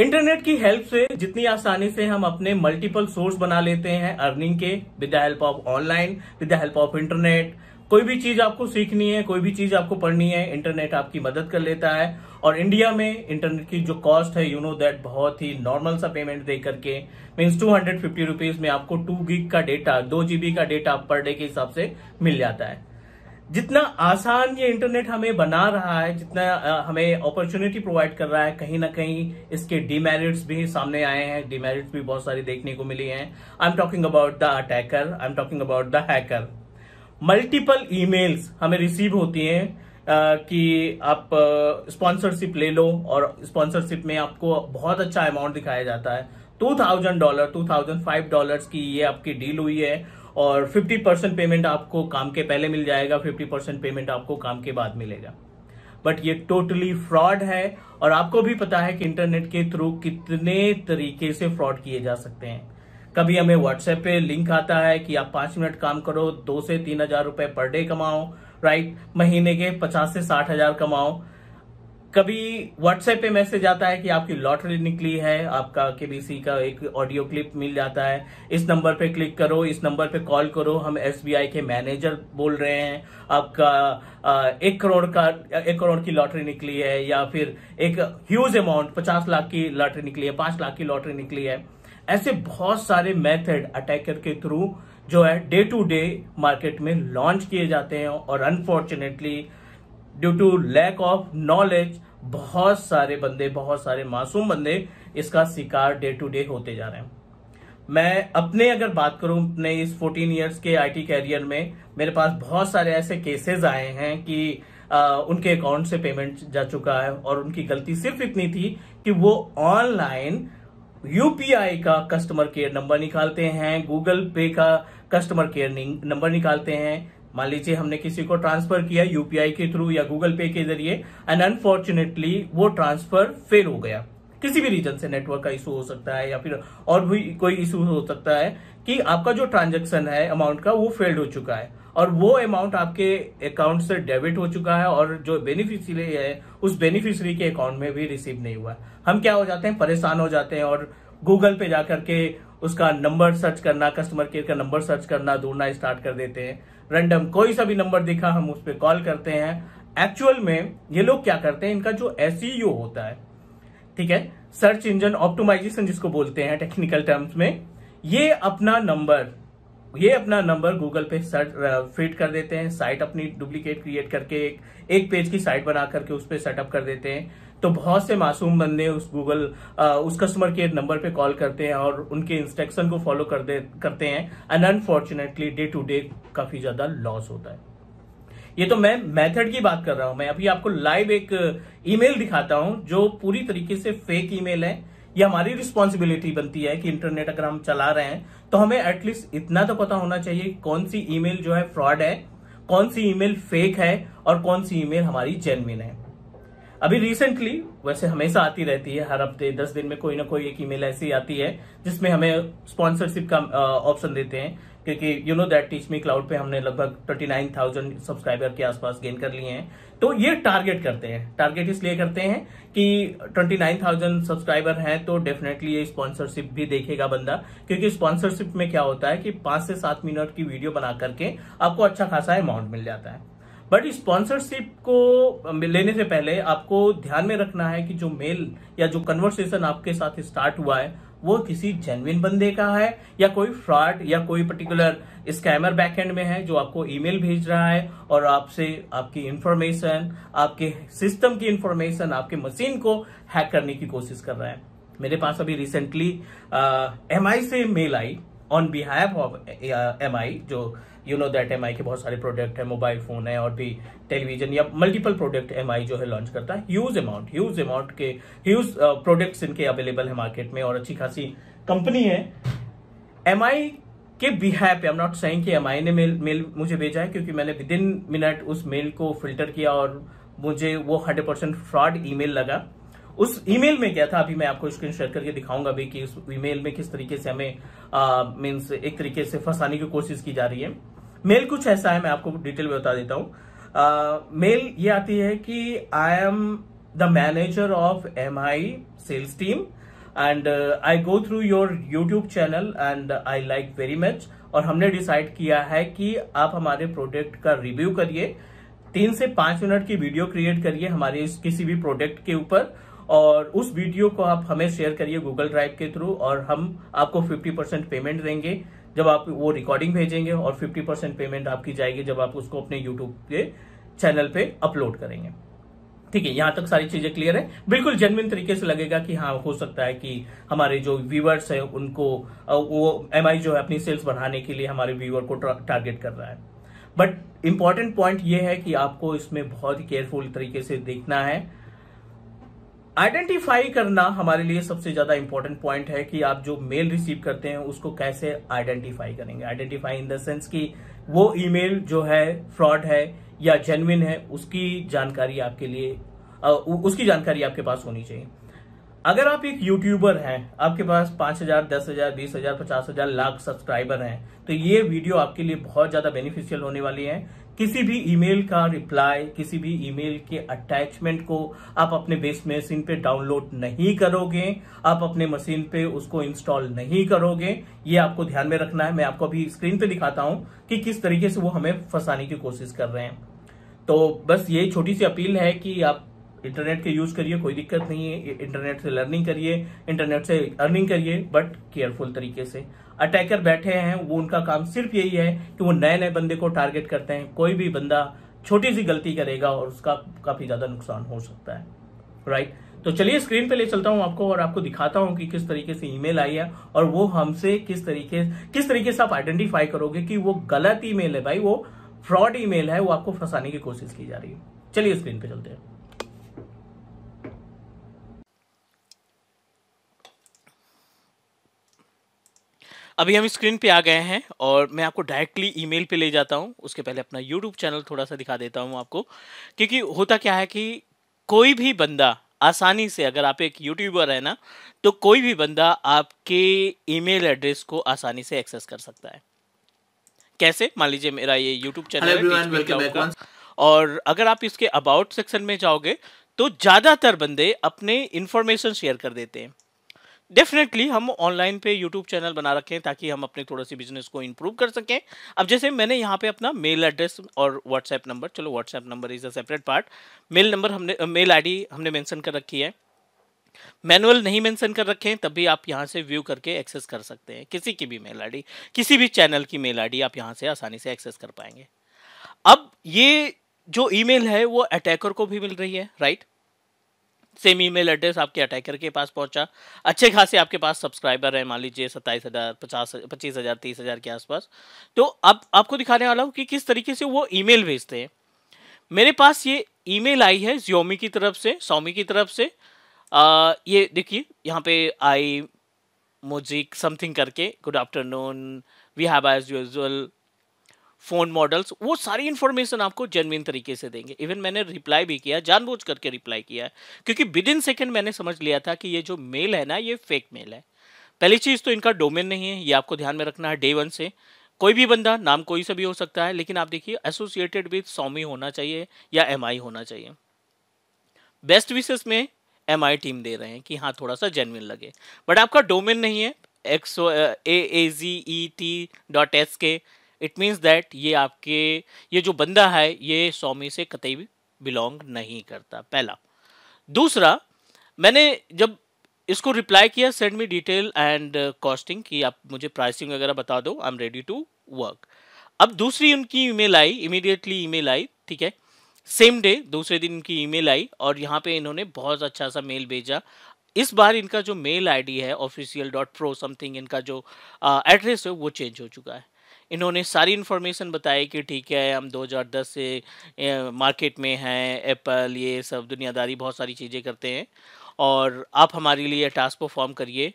internet की help से जितनी आसानी से हम अपने मल्टीपल सोर्स बना लेते हैं अर्निंग के with the help of online with the help of internet कोई भी चीज आपको सीखनी है कोई भी चीज आपको पढ़नी है इंटरनेट आपकी मदद कर लेता है और इंडिया में इंटरनेट की जो कॉस्ट है यू नो दैट बहुत ही नॉर्मल सा पेमेंट दे करके means two hundred fifty rupees में आपको टू गीग का डेटा दो जीबी का डेटा पर डे के हिसाब से मिल जाता है जितना आसान ये इंटरनेट हमें बना रहा है जितना हमें अपॉर्चुनिटी प्रोवाइड कर रहा है कहीं ना कहीं इसके डिमेरिट्स भी सामने आए हैं डिमेरिट्स भी बहुत सारी देखने को मिली हैं I am talking about the attacker I am talking about the hacker multiple emails हमें रिसीव होती हैं कि आप स्पॉन्सरशिप ले लो और स्पॉन्सरशिप में आपको बहुत अच्छा अमाउंट दिखाया जाता है two thousand dollar two thousand five dollar की ये आपकी डील हुई है और 50 परसेंट पेमेंट आपको काम के पहले मिल जाएगा 50 परसेंट पेमेंट आपको काम के बाद मिलेगा बट ये टोटली फ्रॉड है और आपको भी पता है कि इंटरनेट के थ्रू कितने तरीके से फ्रॉड किए जा सकते हैं कभी हमें व्हाट्सएप पे लिंक आता है कि आप पांच मिनट काम करो दो से तीन हजार रुपए पर डे कमाओ राइट महीने के पचास से साठ हजार कमाओ कभी व्हाट्सएप पे मैसेज आता है कि आपकी लॉटरी निकली है आपका केबीसी का एक ऑडियो क्लिप मिल जाता है इस नंबर पे क्लिक करो इस नंबर पे कॉल करो हम एसबीआई के मैनेजर बोल रहे हैं आपका एक करोड़ का एक करोड़ की लॉटरी निकली है या फिर एक ह्यूज अमाउंट पचास लाख की लॉटरी निकली है पांच लाख की लॉटरी निकली है ऐसे बहुत सारे मेथड अटैकर के थ्रू जो है डे टू डे मार्केट में लॉन्च किए जाते हैं और unfortunately due to lack of knowledge बहुत सारे बंदे बहुत सारे मासूम बंदे इसका शिकार डे टू डे होते जा रहे हैं मैं अपने अगर बात करूं अपने इस 14 इयर्स के आईटी कैरियर में मेरे पास बहुत सारे ऐसे केसेस आए हैं कि आ, उनके अकाउंट से पेमेंट जा चुका है और उनकी गलती सिर्फ इतनी थी कि वो ऑनलाइन यूपीआई का कस्टमर केयर नंबर निकालते हैं गूगल पे का कस्टमर केयर नंबर निकालते हैं मान लीजिए हमने किसी को ट्रांसफर किया यूपीआई के थ्रू या गूगल पे के जरिए एंड अनफॉर्चुनेटली वो ट्रांसफर फेल हो गया किसी भी रीजन से नेटवर्क का इशू हो सकता है या फिर और भी कोई इशू हो सकता है कि आपका जो ट्रांजेक्शन है अमाउंट का वो फेल्ड हो चुका है और वो अमाउंट आपके अकाउंट से डेबिट हो चुका है और जो बेनिफिशरी है उस बेनिफिशरी के अकाउंट में भी रिसीव नहीं हुआ हम क्या हो जाते हैं परेशान हो जाते हैं और गूगल पे जाकर के उसका नंबर सर्च करना कस्टमर केयर का नंबर सर्च करना ढूंढना स्टार्ट कर देते हैं रैंडम कोई सा भी नंबर दिखा हम उस पर कॉल करते हैं एक्चुअल में ये लोग क्या करते हैं इनका जो एस e होता है ठीक है सर्च इंजन ऑप्टोमाइजेशन जिसको बोलते हैं टेक्निकल टर्म्स में ये अपना नंबर ये अपना नंबर गूगल पे सर्च फिट कर देते हैं साइट अपनी डुप्लीकेट क्रिएट करके एक एक पेज की साइट बना करके उस पर सेटअप कर देते हैं तो बहुत से मासूम बंदे उस गूगल उस कस्टमर केयर नंबर पे कॉल करते हैं और उनके इंस्ट्रक्शन को फॉलो कर दे करते हैं and unfortunately day to day काफी ज्यादा लॉस होता है ये तो मैं मेथड की बात कर रहा हूं मैं अभी आपको लाइव एक ईमेल दिखाता हूं जो पूरी तरीके से फेक ईमेल है ये हमारी रिस्पॉन्सिबिलिटी बनती है कि इंटरनेट अगर हम चला रहे हैं तो हमें एटलीस्ट इतना तो पता होना चाहिए कौन सी ईमेल जो है फ्रॉड है कौन सी ईमेल फेक है और कौन सी ईमेल हमारी जेनविन है अभी रिसेंटली वैसे हमेशा आती रहती है हर हफ्ते दस दिन में कोई ना कोई एक ईमेल ऐसी आती है जिसमें हमें स्पॉन्सरशिप का ऑप्शन देते हैं क्योंकि you know that teach me cloud पे हमने लगभग ट्वेंटी नाइन थाउजेंड सब्सक्राइबर के आसपास गेन कर लिए हैं तो ये टारगेट करते हैं टारगेट इसलिए करते हैं कि ट्वेंटी नाइन थाउजेंड सब्सक्राइबर हैं तो डेफिनेटली ये स्पॉन्सरशिप भी देखेगा बंदा क्योंकि स्पॉन्सरशिप में क्या होता है कि पांच से सात मिनट की वीडियो बना करके आपको अच्छा खासा अमाउंट मिल जाता है बट स्पॉन्सरशिप को लेने से पहले आपको ध्यान में रखना है कि जो मेल या जो कन्वर्सेशन आपके साथ स्टार्ट हुआ है वो किसी जेनविन बंदे का है या कोई फ्रॉड या कोई पर्टिकुलर स्कैमर बैकहेंड में है जो आपको ईमेल भेज रहा है और आपसे आपकी इंफॉर्मेशन आपके सिस्टम की इंफॉर्मेशन आपके मशीन को हैक करने की कोशिश कर रहा है मेरे पास अभी रिसेंटली एम से मेल आई on behalf of M I जो you know that M I के बहुत सारे प्रोडक्ट है मोबाइल फोन है और भी टेलीविजन या मल्टीपल प्रोडक्ट एम आई जो है लॉन्च करता है ह्यूज अमाउंट ह्यूज अमाउंट के ह्यूज प्रोडक्ट uh, इनके अवेलेबल है मार्केट में और अच्छी खासी कंपनी है एम आई के बिहाय पे एम नॉट सही एम आई ने मेल मेल मुझे भेजा है क्योंकि मैंने विद इन मिनट उस मेल को फिल्टर किया और मुझे वो hundred percent fraud email लगा उस ईमेल में क्या था अभी मैं आपको स्क्रीन शेयर करके दिखाऊंगा भी कि उस ईमेल में किस तरीके से हमें मीन्स एक तरीके से फंसाने की कोशिश की जा रही है मेल कुछ ऐसा है मैं आपको डिटेल में बता देता हूँ मेल ये आती है कि I am the manager of M I sales team and I go through your YouTube channel and I like very much और हमने डिसाइड किया है कि आप हमारे प्रोडक्ट का रिव्यू करिए तीन से पांच मिनट की वीडियो क्रिएट करिए हमारे किसी भी प्रोडक्ट के ऊपर और उस वीडियो को आप हमें शेयर करिए गूगल ड्राइव के थ्रू और हम आपको 50 परसेंट पेमेंट देंगे जब आप वो रिकॉर्डिंग भेजेंगे और 50 परसेंट पेमेंट आपकी जाएगी जब आप उसको अपने यूट्यूब के चैनल पे अपलोड करेंगे ठीक है यहां तक सारी चीजें क्लियर है बिल्कुल जेनविन तरीके से लगेगा कि हाँ हो सकता है कि हमारे जो व्यूवर्स है उनको वो एम जो है अपनी सेल्स बढ़ाने के लिए हमारे व्यूवर को टारगेट कर रहा है बट इम्पॉर्टेंट पॉइंट ये है कि आपको इसमें बहुत ही केयरफुल तरीके से देखना है आइडेंटिफाई करना हमारे लिए सबसे ज्यादा इंपॉर्टेंट पॉइंट है कि आप जो मेल रिसीव करते हैं उसको कैसे आइडेंटिफाई करेंगे आइडेंटिफाई इन द सेंस कि वो ईमेल जो है फ्रॉड है या जेनविन है उसकी जानकारी आपके लिए उसकी जानकारी आपके पास होनी चाहिए अगर आप एक यूट्यूबर हैं आपके पास पांच हजार दस हजार बीस हजार पचास हजार लाख सब्सक्राइबर हैं तो ये वीडियो आपके लिए बहुत ज्यादा बेनिफिशियल होने वाली है किसी भी ईमेल का रिप्लाई किसी भी ईमेल के अटैचमेंट को आप अपने बेस मशीन पे डाउनलोड नहीं करोगे आप अपने मशीन पे उसको इंस्टॉल नहीं करोगे ये आपको ध्यान में रखना है मैं आपको अभी स्क्रीन पे दिखाता हूं कि किस तरीके से वो हमें फंसाने की कोशिश कर रहे हैं तो बस ये छोटी सी अपील है कि आप इंटरनेट के यूज़ करिए कोई दिक्कत नहीं है इंटरनेट से लर्निंग करिए इंटरनेट से अर्निंग करिए बट केयरफुल तरीके से अटैकर बैठे हैं वो उनका काम सिर्फ यही है कि वो नए नए बंदे को टारगेट करते हैं कोई भी बंदा छोटी सी गलती करेगा और उसका काफ़ी ज़्यादा नुकसान हो सकता है राइट तो चलिए स्क्रीन पे ले चलता हूँ आपको और आपको दिखाता हूँ कि किस तरीके से ईमेल आई है और वो हमसे किस तरीके किस तरीके से आप आइडेंटिफाई करोगे कि वो गलत ईमेल है भाई वो फ्रॉड ईमेल है वो आपको फंसाने की कोशिश की जा रही है चलिए स्क्रीन पे चलते हैं अभी हम स्क्रीन पे आ गए हैं और मैं आपको डायरेक्टली ईमेल पे ले जाता हूँ उसके पहले अपना यूट्यूब चैनल थोड़ा सा दिखा देता हूँ आपको क्योंकि होता क्या है कि कोई भी बंदा आसानी से अगर आप एक यूट्यूबर है ना तो कोई भी बंदा आपके ईमेल एड्रेस को आसानी से एक्सेस कर सकता है कैसे मान लीजिए मेरा ये यूट्यूब चैनल है और अगर आप इसके अबाउट सेक्शन में जाओगे तो ज़्यादातर बंदे अपने इन्फॉर्मेशन शेयर कर देते हैं डेफिनेटली हम ऑनलाइन पे यूट्यूब चैनल बना रखें ताकि हम अपने थोड़ा सी बिजनेस को इम्प्रूव कर सकें अब जैसे मैंने यहाँ पे अपना मेल एड्रेस और व्हाट्सएप नंबर चलो WhatsApp number is a separate part mail number हमने मेल आईडी हमने मेंशन कर रखी है मैनुअल नहीं मेंशन कर रखे हैं तब भी आप यहाँ से व्यू करके एक्सेस कर सकते हैं किसी की भी मेल आई किसी भी चैनल की मेल आई आप यहाँ से आसानी से एक्सेस कर पाएंगे अब ये जो ई है वो अटैकर को भी मिल रही है राइट सेम ईमेल एड्रेस आपके अटैकर के पास पहुंचा अच्छे खासे आपके पास सब्सक्राइबर है मान लीजिए सत्ताईस हज़ार पचास पच्चीस हज़ार तीस हज़ार के आसपास तो अब आपको दिखाने वाला हूँ कि किस तरीके से वो ईमेल भेजते हैं मेरे पास ये ईमेल आई है ज्योमी की तरफ से सोमी की तरफ से आ, ये देखिए यहाँ पे आई मोजिक समथिंग करके good afternoon we have as usual phone models वो सारी इन्फॉर्मेशन आपको जेनविन तरीके से देंगे इवन मैंने रिप्लाई भी किया जानबूझ करके रिप्लाई किया है क्योंकि विद इन सेकेंड मैंने समझ लिया था कि ये जो मेल है ना ये फेक मेल है पहली चीज़ तो इनका डोमेन नहीं है ये आपको ध्यान में रखना है डे वन से कोई भी बंदा नाम कोई से भी हो सकता है लेकिन आप देखिए एसोसिएटेड विद सोमी होना चाहिए या एम होना चाहिए बेस्ट विशेष में एम टीम दे रहे हैं कि हाँ थोड़ा सा जेनविन लगे बट आपका डोमेन नहीं है एक्सो A A G E T dot S K it means that ये आपके ये जो बंदा है ये स्वामी से कतई भी बिलोंग नहीं करता पहला दूसरा मैंने जब इसको रिप्लाई किया send me detail and costing कि आप मुझे प्राइसिंग वगैरह बता दो I am ready to work अब दूसरी उनकी ईमेल आई इमीडिएटली ईमेल आई ठीक है सेम डे दूसरे दिन इनकी ईमेल आई और यहाँ पे इन्होंने बहुत अच्छा सा मेल भेजा इस बार इनका जो मेल आईडी है ऑफिशियल डॉट प्रो समथिंग इनका जो एड्रेस uh, है वो चेंज हो चुका है इन्होंने सारी इन्फॉर्मेशन बताई कि ठीक है हम 2010 से मार्केट में हैं एप्पल ये सब दुनियादारी बहुत सारी चीज़ें करते हैं और आप हमारे लिए टास्क परफॉर्म करिए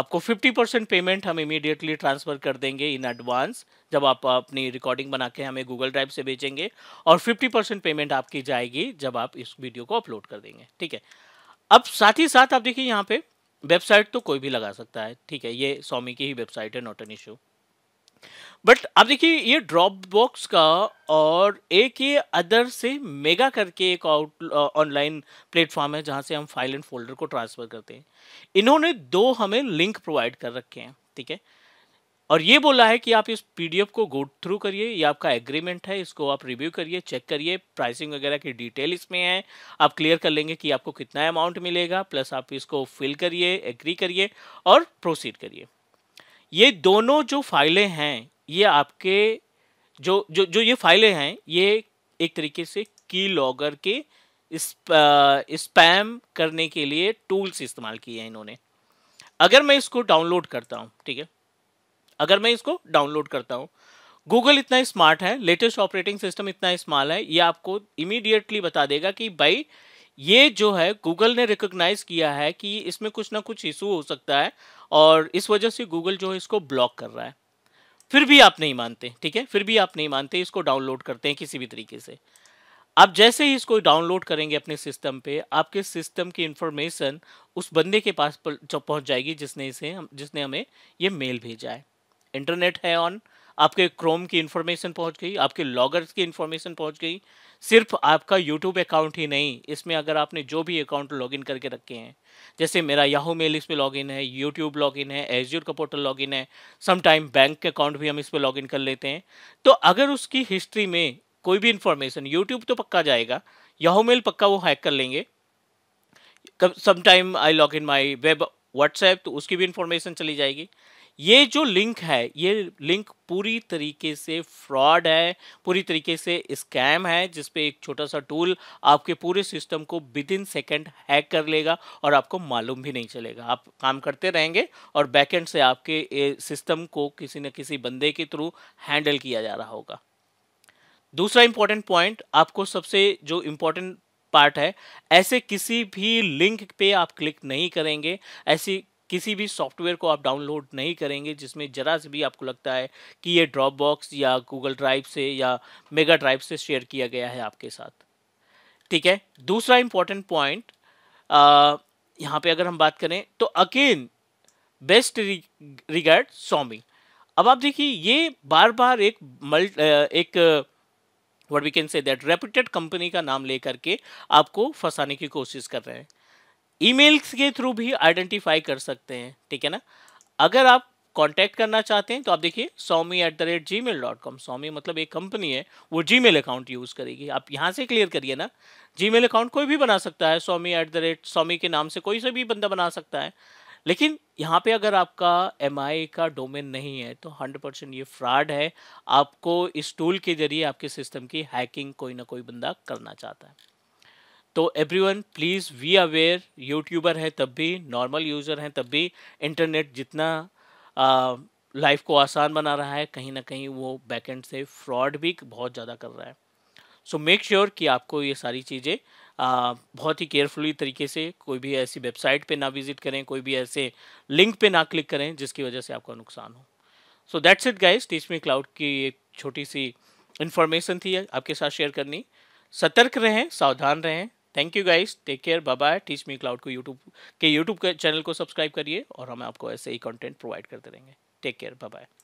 आपको 50 परसेंट पेमेंट हम इमीडिएटली ट्रांसफ़र कर देंगे इन एडवांस जब आप अपनी रिकॉर्डिंग बना के हमें गूगल ड्राइव से भेजेंगे और 50 परसेंट पेमेंट आपकी जाएगी जब आप इस वीडियो को अपलोड कर देंगे ठीक है अब साथ ही साथ आप देखिए यहाँ पे वेबसाइट तो कोई भी लगा सकता है ठीक है ये सोमी की ही वेबसाइट है नॉट एन इशू बट अब देखिए ये ड्रॉप बॉक्स का और एक ये अदर से मेगा करके एक आउट ऑनलाइन प्लेटफॉर्म है जहाँ से हम फाइल एंड फोल्डर को ट्रांसफ़र करते हैं इन्होंने दो हमें लिंक प्रोवाइड कर रखे हैं ठीक है और ये बोला है कि आप इस पीडीएफ को गो थ्रू करिए ये आपका एग्रीमेंट है इसको आप रिव्यू करिए चेक करिए प्राइसिंग वगैरह की डिटेल इसमें है आप क्लियर कर लेंगे कि आपको कितना अमाउंट मिलेगा प्लस आप इसको फिल करिए एग्री करिए और प्रोसीड करिए ये दोनों जो फाइलें हैं ये आपके जो जो जो ये फाइलें हैं ये एक तरीके से की लॉगर के स्पैम करने के लिए टूल्स इस्तेमाल किए हैं इन्होंने अगर मैं इसको डाउनलोड करता हूँ ठीक है अगर मैं इसको डाउनलोड करता हूँ गूगल इतना स्मार्ट है लेटेस्ट ऑपरेटिंग सिस्टम इतना स्माल है ये आपको इमीडिएटली बता देगा कि भाई ये जो है गूगल ने रिकोगनाइज किया है कि इसमें कुछ ना कुछ इशू हो सकता है और इस वजह से गूगल जो है इसको ब्लॉक कर रहा है फिर भी आप नहीं मानते ठीक है फिर भी आप नहीं मानते इसको डाउनलोड करते हैं किसी भी तरीके से आप जैसे ही इसको डाउनलोड करेंगे अपने सिस्टम पे आपके सिस्टम की इंफॉर्मेशन उस बंदे के पास पहुंच जाएगी जिसने इसे जिसने हमें ये मेल भेजा है इंटरनेट है ऑन आपके क्रोम की इन्फॉर्मेशन पहुंच गई आपके लॉगर्स की इन्फॉर्मेशन पहुंच गई सिर्फ आपका यूट्यूब अकाउंट ही नहीं इसमें अगर आपने जो भी अकाउंट लॉगिन करके रखे हैं जैसे मेरा याहू मेल इसमें लॉगिन है यूट्यूब लॉगिन है एज्यूर का पोर्टल लॉगिन है समटाइम बैंक के अकाउंट भी हम इस पर लॉगिन कर लेते हैं तो अगर उसकी हिस्ट्री में कोई भी इन्फॉर्मेशन यूट्यूब तो पक्का जाएगा याहू मेल पक्का वो हैक कर लेंगे sometime I log in my web WhatsApp तो उसकी भी इन्फॉर्मेशन चली जाएगी ये जो लिंक है ये लिंक पूरी तरीके से फ्रॉड है पूरी तरीके से स्कैम है जिसपे एक छोटा सा टूल आपके पूरे सिस्टम को विद इन सेकेंड हैक कर लेगा और आपको मालूम भी नहीं चलेगा आप काम करते रहेंगे और बैकेंड से आपके सिस्टम को किसी न किसी बंदे के थ्रू हैंडल किया जा रहा होगा दूसरा इम्पॉर्टेंट पॉइंट आपको सबसे जो इम्पोर्टेंट पार्ट है ऐसे किसी भी लिंक पे आप क्लिक नहीं करेंगे ऐसी किसी भी सॉफ्टवेयर को आप डाउनलोड नहीं करेंगे जिसमें ज़रा से भी आपको लगता है कि ये ड्रॉप बॉक्स या गूगल ड्राइव से या मेगा ड्राइव से शेयर किया गया है आपके साथ ठीक है दूसरा इंपॉर्टेंट पॉइंट यहाँ पे अगर हम बात करें तो अगेन बेस्ट रिगार्ड सॉमी अब आप देखिए ये बार बार एक मल्ट एक what we can say that reputed company का नाम लेकर के आपको फंसाने की कोशिश कर रहे हैं ईमेल्स के थ्रू भी आइडेंटिफाई कर सकते हैं ठीक है ना अगर आप कांटेक्ट करना चाहते हैं तो आप देखिए Somi at the rate Gmail dot com Somi मतलब एक कंपनी है वो जी मेल अकाउंट यूज़ करेगी आप यहाँ से क्लियर करिए ना जी मेल अकाउंट कोई भी बना सकता है Somi at the rate Saumi के नाम से कोई से भी बंदा बना सकता है लेकिन यहाँ पे अगर आपका एम का डोमेन नहीं है तो 100 परसेंट ये फ्रॉड है आपको इस टूल के जरिए आपके सिस्टम की हैकिंग कोई ना कोई बंदा करना चाहता है तो everyone please be aware YouTuber हैं तब भी नॉर्मल यूज़र हैं तब भी इंटरनेट जितना लाइफ को आसान बना रहा है कहीं ना कहीं वो बैकेंड से फ्रॉड भी बहुत ज़्यादा कर रहा है सो मेक श्योर कि आपको ये सारी चीज़ें बहुत ही केयरफुली तरीके से कोई भी ऐसी वेबसाइट पे ना विजिट करें कोई भी ऐसे लिंक पे ना क्लिक करें जिसकी वजह से आपका नुकसान हो so that's it guys teach me cloud की एक छोटी सी इन्फॉर्मेशन थी आपके साथ शेयर करनी सतर्क रहें सावधान रहें thank you guys take care bye bye teach me cloud को यूट्यूब के यूट्यूब चैनल को सब्सक्राइब करिए और हम आपको ऐसे ही कंटेंट प्रोवाइड करते रहेंगे टेक केयर बाय बाय